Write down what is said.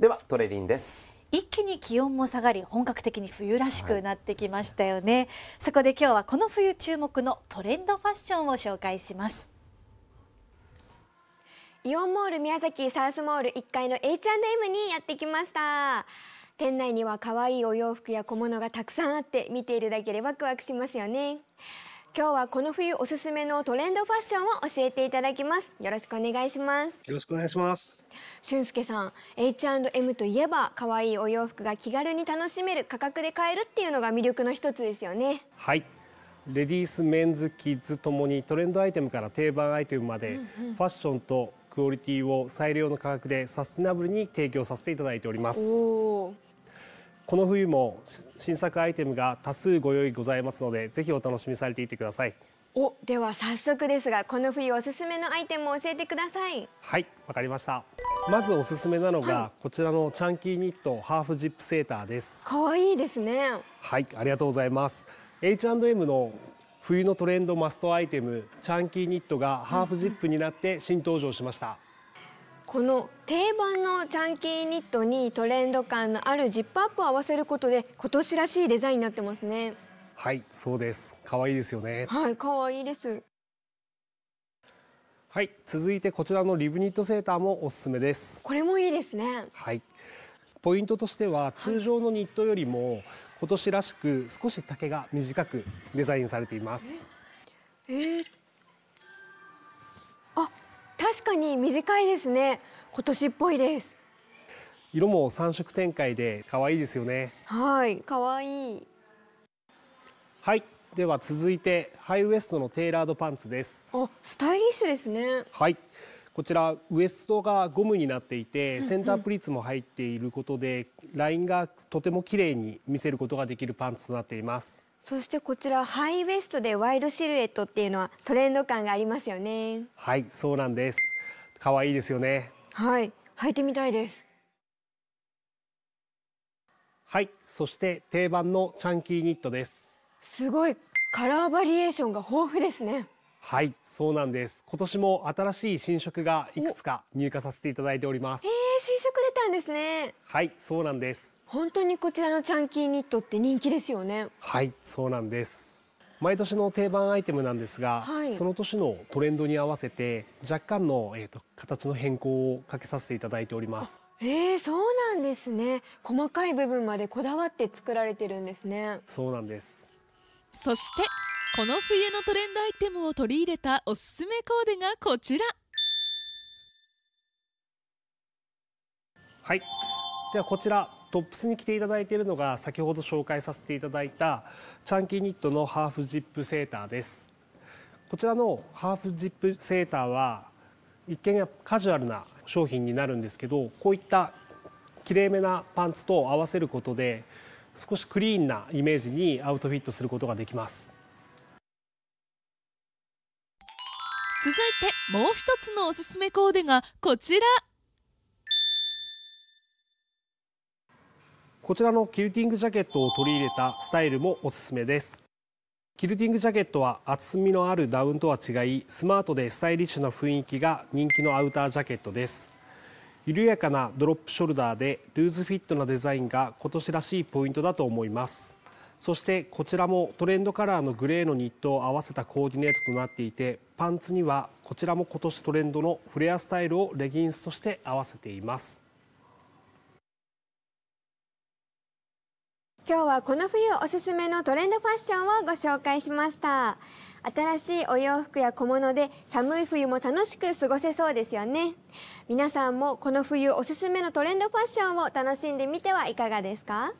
ではトレリンです一気に気温も下がり本格的に冬らしくなってきましたよね、はい、そこで今日はこの冬注目のトレンドファッションを紹介しますイオンモール宮崎サウスモール1階の H&M にやってきました店内には可愛いお洋服や小物がたくさんあって見ているだけでワクワクしますよね今日はこの冬おすすめのトレンドファッションを教えていただきますよろしくお願いしますよろしくお願いします俊介さん H&M といえば可愛いお洋服が気軽に楽しめる価格で買えるっていうのが魅力の一つですよねはいレディースメンズキッズともにトレンドアイテムから定番アイテムまで、うんうん、ファッションとクオリティを最良の価格でサステナブルに提供させていただいておりますこの冬も新作アイテムが多数ご用意ございますのでぜひお楽しみされていてくださいおでは早速ですがこの冬おすすめのアイテムを教えてくださいはいわかりましたまずおすすめなのが、こちらのチャンキーニットハーフジップセーターです可愛いですねはいありがとうございます H&M の冬のトレンドマストアイテムチャンキーニットがハーフジップになって新登場しました、うんこの定番のチャンキーニットにトレンド感のあるジップアップを合わせることで今年らしいデザインになってますねはいそうです可愛いですよねはい可愛いですはい続いてこちらのリブニットセーターもおすすめですこれもいいですねはいポイントとしては通常のニットよりも今年らしく少し丈が短くデザインされていますえー、に短いですね今年っぽいです色も3色展開で可愛いですよねはい可愛いいはいでは続いてハイウエストのテーラードパンツですあスタイリッシュですねはいこちらウエストがゴムになっていて、センタープリーツも入っていることでラインがとても綺麗に見せることができるパンツとなっていますそしてこちらハイウエストでワイドシルエットっていうのはトレンド感がありますよねはいそうなんです可愛いですよねはい履いてみたいですはいそして定番のチャンキーニットですすごいカラーバリエーションが豊富ですねはいそうなんです今年も新しい新色がいくつか入荷させていただいておりますえー、新色出たんですねはいそうなんです本当にこちらのチャンキーニットって人気ですよねはいそうなんです毎年の定番アイテムなんですが、はい、その年のトレンドに合わせて若干の、えーと、形の変更をかけさせていただいております。えー、そうなんですね細かい部分までこだわって作られてるんですねそうなんですそしてこの冬のトレンドアイテムを取り入れたおすすめコーデがこちらはいではこちらトップスに着ていただいているのが先ほど紹介させていただいたチャンキーニットのハーフジップセーターですこちらのハーフジップセーターは一見カジュアルな商品になるんですけどこういったきれいめなパンツと合わせることで少しクリーンなイメージにアウトフィットすることができます続いてもう一つのおすすめコーデがこちらこちらのキルティングジャケットを取り入れたスタイルもおすすめですキルティングジャケットは厚みのあるダウンとは違いスマートでスタイリッシュな雰囲気が人気のアウタージャケットです緩やかなドロップショルダーでルーズフィットなデザインが今年らしいポイントだと思いますそしてこちらもトレンドカラーのグレーのニットを合わせたコーディネートとなっていてパンツにはこちらも今年トレンドのフレアスタイルをレギンスとして合わせています今日はこの冬おすすめのトレンドファッションをご紹介しました新しいお洋服や小物で寒い冬も楽しく過ごせそうですよね皆さんもこの冬おすすめのトレンドファッションを楽しんでみてはいかがですか